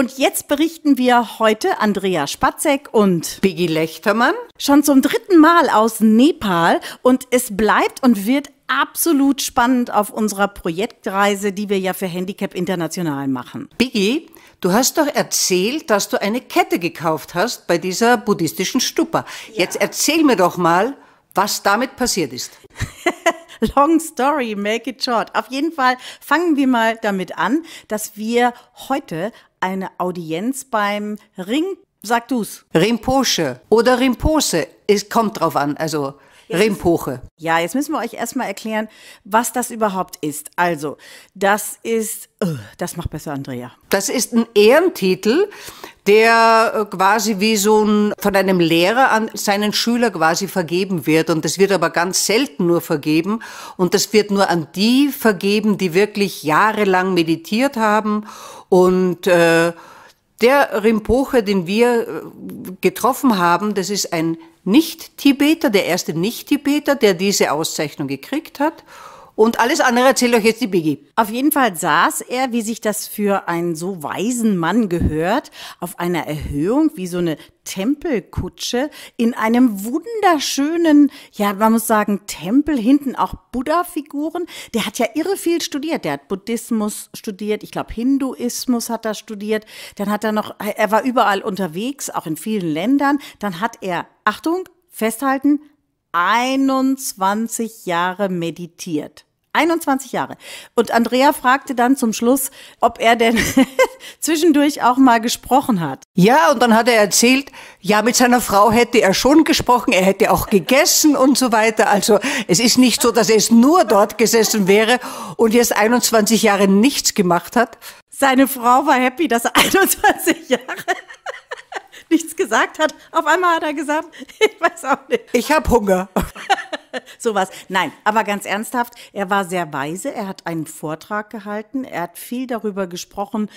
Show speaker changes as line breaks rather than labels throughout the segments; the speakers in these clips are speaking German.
Und jetzt berichten wir heute Andrea Spatzek und Biggie Lechtermann schon zum dritten Mal aus Nepal und es bleibt und wird absolut
spannend auf unserer Projektreise, die wir ja für Handicap International machen. Biggie, du hast doch erzählt, dass du eine Kette gekauft hast bei dieser buddhistischen Stupa. Ja. Jetzt erzähl mir doch mal, was damit passiert ist. Long story,
make it short. Auf jeden Fall fangen wir mal damit an, dass wir heute
eine Audienz beim Ring, sag du's. Rinpoche oder Rimpose, es kommt drauf an. Also Jetzt
ja, jetzt müssen wir euch erstmal erklären, was das
überhaupt ist. Also, das ist, oh, das macht besser Andrea. Das ist ein Ehrentitel, der äh, quasi wie so ein, von einem Lehrer an seinen Schüler quasi vergeben wird. Und das wird aber ganz selten nur vergeben. Und das wird nur an die vergeben, die wirklich jahrelang meditiert haben und äh, der Rinpoche, den wir äh, getroffen haben, das ist ein Nicht-Tibeter, der erste Nicht-Tibeter, der diese Auszeichnung gekriegt hat. Und alles andere erzählt euch jetzt die Biggie. Auf jeden Fall saß er, wie sich das für einen so weisen
Mann gehört, auf einer Erhöhung wie so eine Tempelkutsche in einem wunderschönen, ja, man muss sagen, Tempel, hinten auch Buddha-Figuren. Der hat ja irre viel studiert. Der hat Buddhismus studiert, ich glaube Hinduismus hat er studiert. Dann hat er noch, er war überall unterwegs, auch in vielen Ländern. Dann hat er, Achtung, festhalten, 21 Jahre meditiert. 21 Jahre. Und Andrea fragte dann zum Schluss, ob er denn zwischendurch
auch mal gesprochen hat. Ja, und dann hat er erzählt, ja, mit seiner Frau hätte er schon gesprochen, er hätte auch gegessen und so weiter. Also es ist nicht so, dass er es nur dort gesessen wäre und jetzt 21 Jahre nichts gemacht hat. Seine Frau war happy, dass er 21 Jahre nichts gesagt hat. Auf einmal hat er gesagt, ich
weiß auch nicht. Ich habe Hunger. Sowas. Nein, aber ganz ernsthaft, er war sehr weise, er hat einen Vortrag gehalten, er hat viel darüber gesprochen,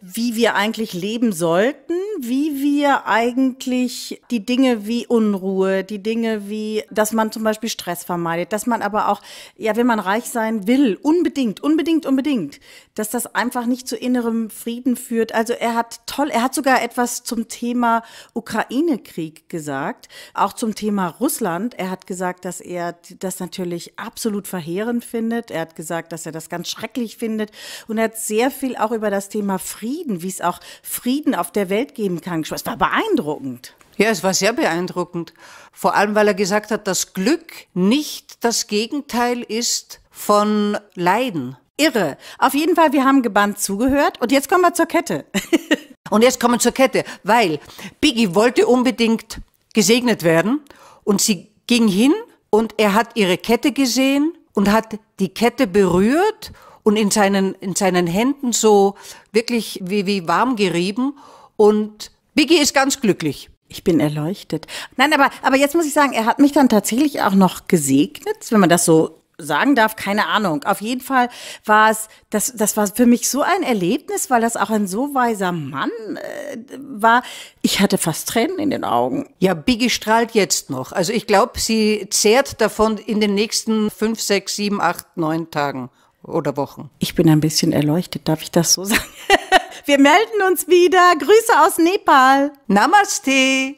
wie wir eigentlich leben sollten wie wir eigentlich die Dinge wie Unruhe, die Dinge wie, dass man zum Beispiel Stress vermeidet, dass man aber auch, ja, wenn man reich sein will, unbedingt, unbedingt, unbedingt, dass das einfach nicht zu innerem Frieden führt. Also er hat toll, er hat sogar etwas zum Thema Ukraine-Krieg gesagt, auch zum Thema Russland. Er hat gesagt, dass er das natürlich absolut verheerend findet. Er hat gesagt, dass er das ganz schrecklich findet und er hat sehr viel auch über das Thema Frieden, wie es auch
Frieden auf der Welt geht im Krankenhaus. Es war beeindruckend. Ja, es war sehr beeindruckend. Vor allem, weil er gesagt hat, dass Glück nicht das Gegenteil ist von Leiden. Irre. Auf jeden Fall, wir haben gebannt zugehört und jetzt kommen wir zur Kette. und jetzt kommen wir zur Kette, weil Biggie wollte unbedingt gesegnet werden und sie ging hin und er hat ihre Kette gesehen und hat die Kette berührt und in seinen, in seinen Händen so wirklich wie, wie warm gerieben und Biggie ist ganz glücklich. Ich bin erleuchtet. Nein, aber,
aber jetzt muss ich sagen, er hat mich dann tatsächlich auch noch gesegnet, wenn man das so sagen darf, keine Ahnung. Auf jeden Fall war es, das, das war für mich so ein Erlebnis, weil das auch ein so weiser
Mann äh, war. Ich hatte fast Tränen in den Augen. Ja, Biggie strahlt jetzt noch. Also ich glaube, sie zehrt davon in den nächsten fünf, sechs, sieben, acht, neun Tagen oder Wochen.
Ich bin ein bisschen erleuchtet, darf ich das so sagen? Wir melden uns wieder. Grüße aus Nepal. Namaste.